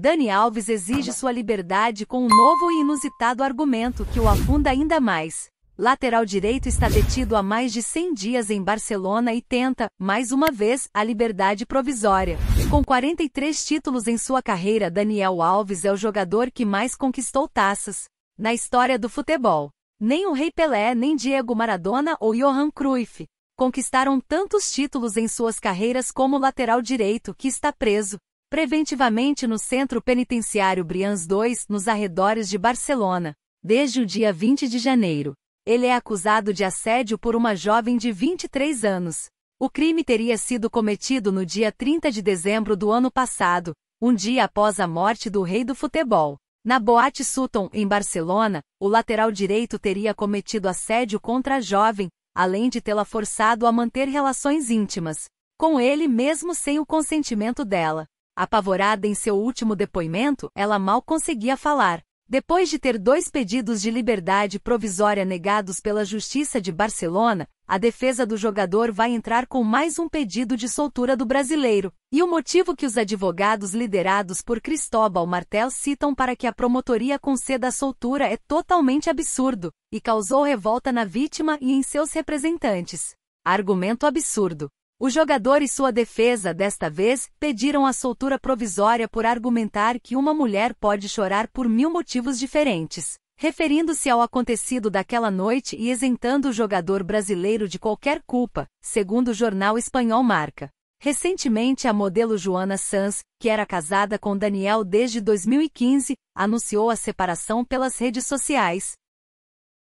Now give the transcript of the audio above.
Dani Alves exige sua liberdade com um novo e inusitado argumento que o afunda ainda mais. Lateral direito está detido há mais de 100 dias em Barcelona e tenta, mais uma vez, a liberdade provisória. Com 43 títulos em sua carreira, Daniel Alves é o jogador que mais conquistou taças na história do futebol. Nem o Rei Pelé, nem Diego Maradona ou Johan Cruyff conquistaram tantos títulos em suas carreiras como o lateral direito, que está preso preventivamente no Centro Penitenciário Brians II, nos arredores de Barcelona, desde o dia 20 de janeiro. Ele é acusado de assédio por uma jovem de 23 anos. O crime teria sido cometido no dia 30 de dezembro do ano passado, um dia após a morte do rei do futebol. Na Boate Sutton, em Barcelona, o lateral direito teria cometido assédio contra a jovem, além de tê-la forçado a manter relações íntimas com ele mesmo sem o consentimento dela. Apavorada em seu último depoimento, ela mal conseguia falar. Depois de ter dois pedidos de liberdade provisória negados pela Justiça de Barcelona, a defesa do jogador vai entrar com mais um pedido de soltura do brasileiro. E o motivo que os advogados liderados por Cristóbal Martel citam para que a promotoria conceda a soltura é totalmente absurdo, e causou revolta na vítima e em seus representantes. Argumento absurdo. O jogador e sua defesa, desta vez, pediram a soltura provisória por argumentar que uma mulher pode chorar por mil motivos diferentes, referindo-se ao acontecido daquela noite e isentando o jogador brasileiro de qualquer culpa, segundo o jornal espanhol Marca. Recentemente, a modelo Joana Sanz, que era casada com Daniel desde 2015, anunciou a separação pelas redes sociais,